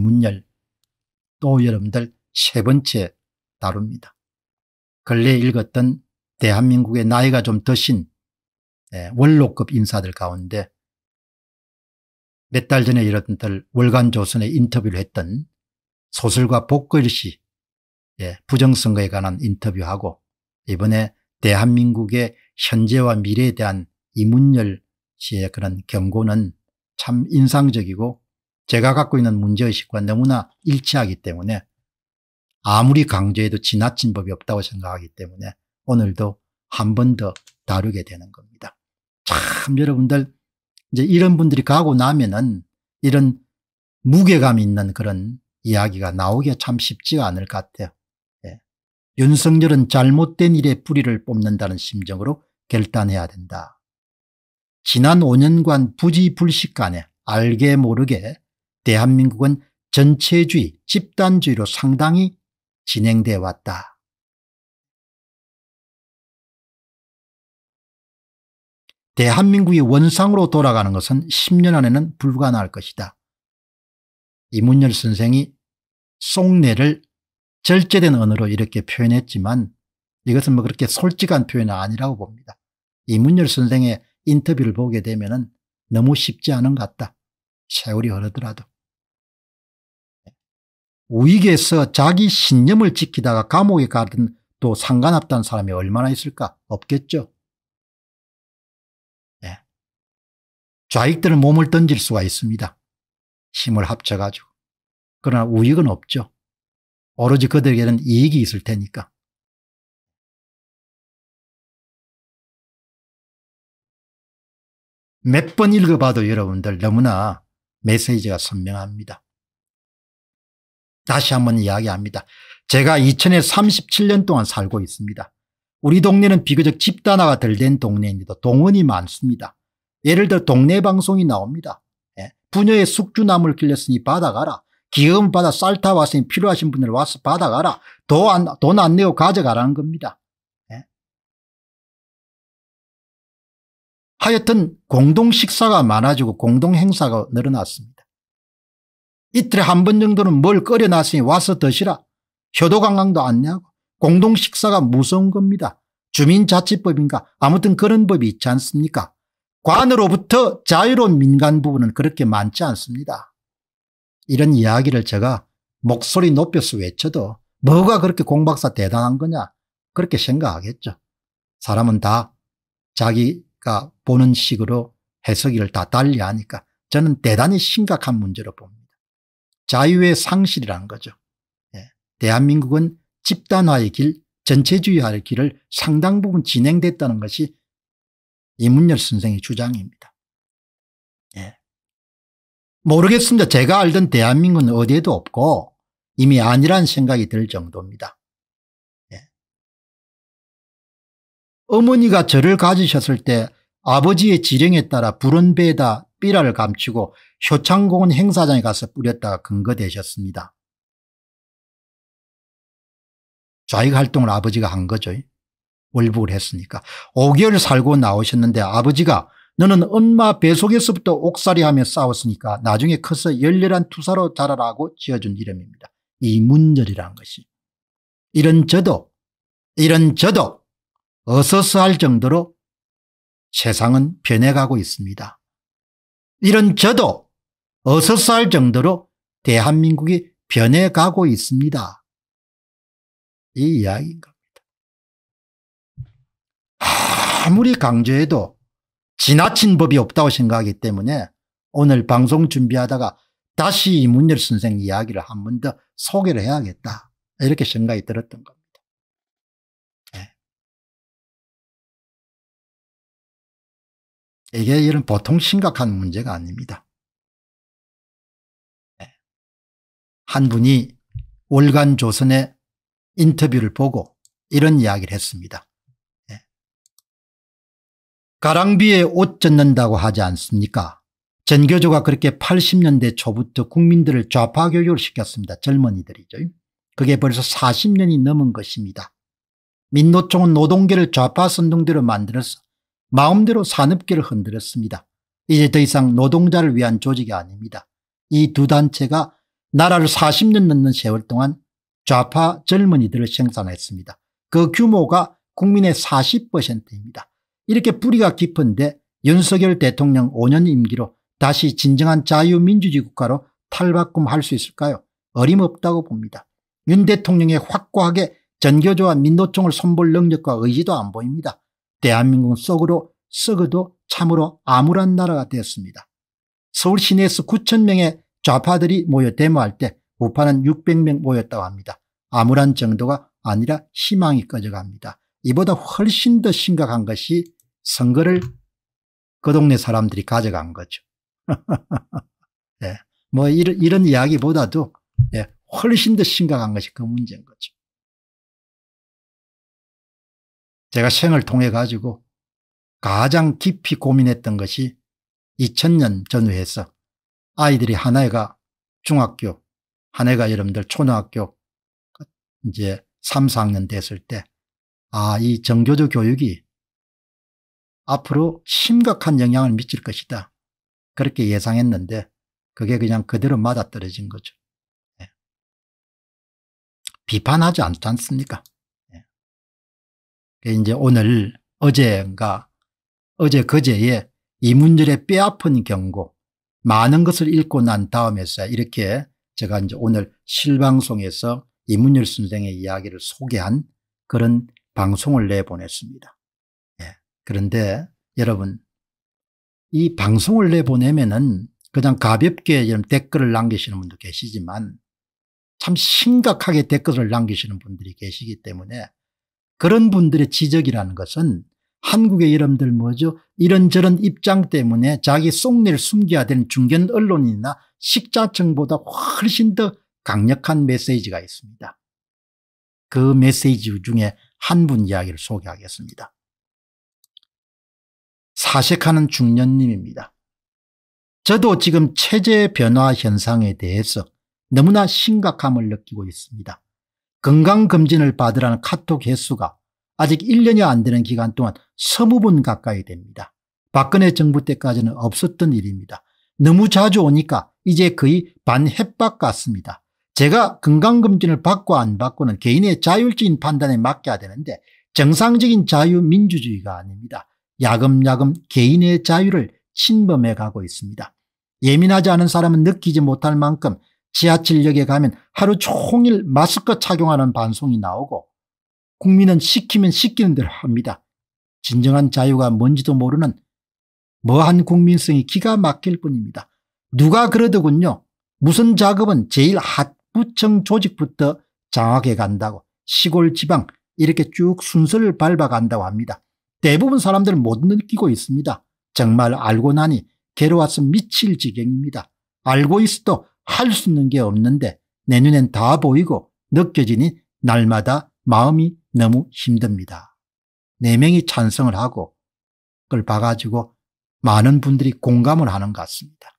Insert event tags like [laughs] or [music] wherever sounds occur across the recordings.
문열 또 여러분들 세 번째 다룹니다. 근래 읽었던 대한민국의 나이가 좀 드신 예, 원로급 인사들 가운데 몇 달 전에 여러들 월간조선에 인터뷰를 했던 소설가 복글 씨 예, 부정선거에 관한 인터뷰하고 이번에 대한민국의 현재와 미래에 대한 이문열 씨의 그런 경고는 참 인상적이고 제가 갖고 있는 문제의식과 너무나 일치하기 때문에 아무리 강조해도 지나친 법이 없다고 생각하기 때문에 오늘도 한 번 더 다루게 되는 겁니다. 참 여러분들 이제 이런 분들이 가고 나면은 이런 무게감 있는 그런 이야기가 나오기가 참 쉽지가 않을 것 같아요. 예. 윤석열은 잘못된 일에 뿌리를 뽑는다는 심정으로 결단해야 된다. 지난 5년간 부지불식간에 알게 모르게 대한민국은 전체주의 집단주의로 상당히 진행되어 왔다. 대한민국이 원상으로 돌아가는 것은 10년 안에는 불가능할 것이다. 이문열 선생이 속내를 절제된 언어로 이렇게 표현했지만 이것은 뭐 그렇게 솔직한 표현은 아니라고 봅니다. 이문열 선생의 인터뷰를 보게 되면 너무 쉽지 않은 것 같다. 세월이 흐르더라도. 우익에서 자기 신념을 지키다가 감옥에 가든 또 상관없다는 사람이 얼마나 있을까 없겠죠. 네. 좌익들은 몸을 던질 수가 있습니다. 힘을 합쳐가지고. 그러나 우익은 없죠. 오로지 그들에게는 이익이 있을 테니까. 몇 번 읽어봐도 여러분들 너무나 메시지가 선명합니다. 다시 한 번 이야기합니다. 제가 이천에 37년 동안 살고 있습니다. 우리 동네는 비교적 집단화가 덜 된 동네인데도 동원이 많습니다. 예를 들어 동네 방송이 나옵니다. 예. 부녀의 숙주나물 길렀으니 받아가라. 기금 받아 쌀 타왔으니 필요하신 분들 와서 받아가라. 돈 안 내고 가져가라는 겁니다. 예. 하여튼 공동식사가 많아지고 공동행사가 늘어났습니다. 이틀에 한 번 정도는 뭘 끓여놨으니 와서 드시라. 효도관광도 아니냐고 공동식사가 무서운 겁니다. 주민자치법인가 아무튼 그런 법이 있지 않습니까 관으로부터 자유로운 민간 부분은 그렇게 많지 않습니다. 이런 이야기를 제가 목소리 높여서 외쳐도 뭐가 그렇게 공박사 대단한 거냐 그렇게 생각하겠죠. 사람은 다 자기가 보는 식으로 해석을 다 달리하니까 저는 대단히 심각한 문제로 봅니다. 자유의 상실이라는 거죠. 예. 대한민국은 집단화의 길, 전체주의화의 길을 상당 부분 진행됐다는 것이 이문열 선생의 주장입니다. 예. 모르겠습니다. 제가 알던 대한민국은 어디에도 없고 이미 아니란 생각이 들 정도입니다. 예. 어머니가 저를 가지셨을 때 아버지의 지령에 따라 불은 배에다 삐라를 감추고 효창공원 행사장에 가서 뿌렸다가 근거되셨습니다. 좌익 활동을 아버지가 한 거죠. 월북을 했으니까. 5개월 살고 나오셨는데 아버지가 너는 엄마 배 속에서부터 옥살이하며 싸웠으니까 나중에 커서 열렬한 투사로 자라라고 지어준 이름입니다. 이문열이라는 것이. 이런 저도 이런 저도 어서서 할 정도로 세상은 변해가고 있습니다. 이런 저도 어서쌀 정도로 대한민국이 변해가고 있습니다. 이 이야기인 겁니다. 아무리 강조해도 지나친 법이 없다고 생각하기 때문에 오늘 방송 준비하다가 다시 문열 선생 이야기를 한 번 더 소개를 해야겠다 이렇게 생각이 들었던 겁니다. 이게 이런 보통 심각한 문제가 아닙니다. 네. 한 분이 월간 조선의 인터뷰를 보고 이런 이야기를 했습니다. 네. 가랑비에 옷 젖는다고 하지 않습니까? 전교조가 그렇게 80년대 초부터 국민들을 좌파 교육을 시켰습니다. 젊은이들이죠. 그게 벌써 40년이 넘은 것입니다. 민노총은 노동계를 좌파 선동대로 만들어서 마음대로 산업계를 흔들었습니다. 이제 더 이상 노동자를 위한 조직이 아닙니다. 이 두 단체가 나라를 40년 넘는 세월 동안 좌파 젊은이들을 생산했습니다. 그 규모가 국민의 40%입니다. 이렇게 뿌리가 깊은데 윤석열 대통령 5년 임기로 다시 진정한 자유민주주의 국가로 탈바꿈할 수 있을까요? 어림없다고 봅니다. 윤 대통령의 확고하게 전교조와 민노총을 손볼 능력과 의지도 안 보입니다. 대한민국은 썩으로 썩어도 참으로 암울한 나라가 되었습니다. 서울 시내에서 9천명의 좌파들이 모여 데모할 때 우파는 600명 모였다고 합니다. 암울한 정도가 아니라 희망이 꺼져갑니다. 이보다 훨씬 더 심각한 것이 선거를 그 동네 사람들이 가져간 거죠. 네. [laughs] 뭐 이런, 이런 이야기보다도 네. 훨씬 더 심각한 것이 그 문제인 거죠. 제가 생을 통해 가지고 가장 깊이 고민했던 것이 2000년 전후에서 아이들이 한 애가 중학교, 한 애가 여러분들 초등학교 이제 3, 4학년 됐을 때 아, 이 정교조 교육이 앞으로 심각한 영향을 미칠 것이다. 그렇게 예상했는데 그게 그냥 그대로 맞아떨어진 거죠. 예. 비판하지 않지 않습니까? 예, 이제 오늘 어제인가 어제 그제에 이문열의 뼈아픈 경고 많은 것을 읽고 난 다음에서 이렇게 제가 이제 오늘 실방송에서 이문열 선생의 이야기를 소개한 그런 방송을 내보냈습니다. 예. 그런데 여러분 이 방송을 내보내면은 그냥 가볍게 댓글을 남기시는 분도 계시지만 참 심각하게 댓글을 남기시는 분들이 계시기 때문에 그런 분들의 지적이라는 것은 한국의 이름들 뭐죠 이런저런 입장 때문에 자기 속내를 숨겨야 되는 중견 언론이나 식자층보다 훨씬 더 강력한 메시지가 있습니다. 그 메시지 중에 한 분 이야기를 소개하겠습니다. 사색하는 중년님입니다. 저도 지금 체제 변화 현상에 대해서 너무나 심각함을 느끼고 있습니다. 건강검진을 받으라는 카톡 횟수가 아직 1년이 안 되는 기간 동안 서무분 가까이 됩니다. 박근혜 정부 때까지는 없었던 일입니다. 너무 자주 오니까 이제 거의 반햇박 같습니다. 제가 건강검진을 받고 안 받고는 개인의 자율적인 판단에 맡겨야 되는데 정상적인 자유민주주의가 아닙니다. 야금야금 개인의 자유를 침범해 가고 있습니다. 예민하지 않은 사람은 느끼지 못할 만큼 지하철역에 가면 하루 종일 마스크 착용하는 방송이 나오고 국민은 시키면 시키는 대로 합니다. 진정한 자유가 뭔지도 모르는 뭐한 국민성이 기가 막힐 뿐입니다. 누가 그러더군요. 무슨 작업은 제일 핫부청 조직부터 장악해 간다고 시골 지방 이렇게 쭉 순서를 밟아간다고 합니다. 대부분 사람들은 못 느끼고 있습니다. 정말 알고 나니 괴로워서 미칠 지경입니다. 알고 있어도 할수 있는 게 없는데 내 눈엔 다 보이고 느껴지니 날마다 마음이 너무 힘듭니다. 네 명이 찬성을 하고 그걸 봐가지고 많은 분들이 공감을 하는 것 같습니다.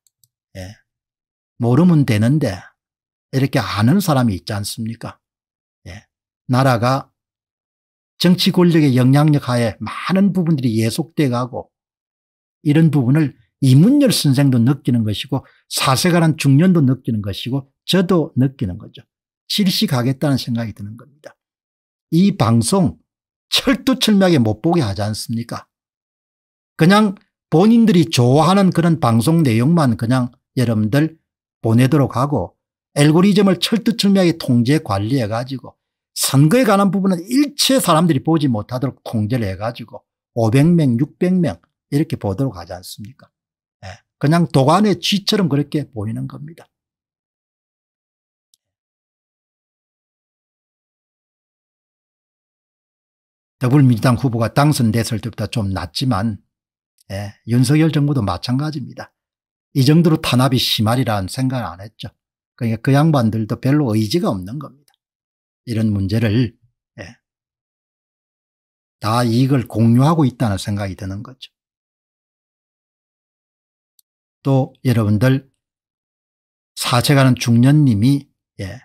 예. 모르면 되는데 이렇게 아는 사람이 있지 않습니까? 예. 나라가 정치 권력의 영향력 하에 많은 부분들이 예속돼 가고 이런 부분을 이문열 선생도 느끼는 것이고 사색하는 중년도 느끼는 것이고 저도 느끼는 거죠. 질식하겠다는 생각이 드는 겁니다. 이 방송 철두철미하게 못 보게 하지 않습니까? 그냥 본인들이 좋아하는 그런 방송 내용만 그냥 여러분들 보내도록 하고 알고리즘을 철두철미하게 통제 관리해 가지고 선거에 관한 부분은 일체 사람들이 보지 못하도록 통제를 해 가지고 500명 600명 이렇게 보도록 하지 않습니까 그냥 도관의 쥐처럼 그렇게 보이는 겁니다. 더불민주당 후보가 당선됐을 때보다 좀 낮지만 예, 윤석열 정부도 마찬가지입니다. 이 정도로 탄압이 심하리라는 생각을 안 했죠. 그러니까 그 양반들도 별로 의지가 없는 겁니다. 이런 문제를 예, 다 이익을 공유하고 있다는 생각이 드는 거죠. 또 여러분들 사채가는 중년님이 예.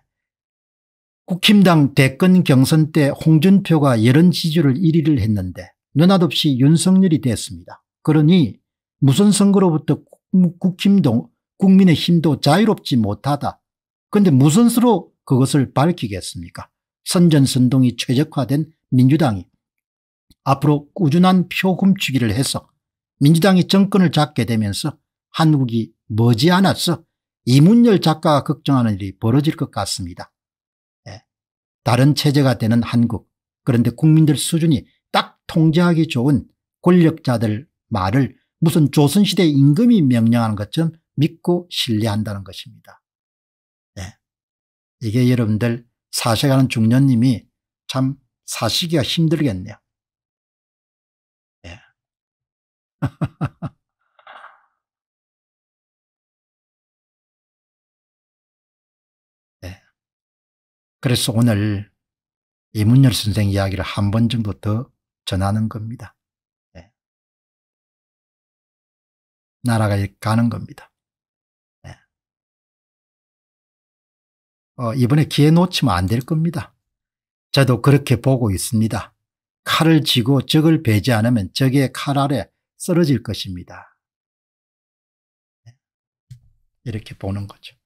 국힘당 대권 경선 때 홍준표가 여론 지지를 1위를 했는데 눈앞없이 윤석열이 됐습니다. 그러니 무슨 선거로부터 국힘동 국민의 힘도 자유롭지 못하다. 그런데 무슨 수로 그것을 밝히겠습니까? 선전선동이 최적화된 민주당이 앞으로 꾸준한 표 훔치기를 해서 민주당이 정권을 잡게 되면서 한국이 머지않았어 이문열 작가가 걱정하는 일이 벌어질 것 같습니다. 예. 다른 체제가 되는 한국 그런데 국민들 수준이 딱 통제하기 좋은 권력자들 말을 무슨 조선시대 임금이 명령하는 것처럼 믿고 신뢰한다는 것입니다. 예. 이게 여러분들 사셔가는 중년님이 참 사시기가 힘들겠네요. 예. [laughs] 그래서 오늘 이문열 선생 이야기를 한 번 정도 더 전하는 겁니다. 네. 나라가 가는 겁니다. 네. 어, 이번에 기회 놓치면 안 될 겁니다. 저도 그렇게 보고 있습니다. 칼을 쥐고 적을 베지 않으면 적의 칼 아래 쓰러질 것입니다. 네. 이렇게 보는 거죠.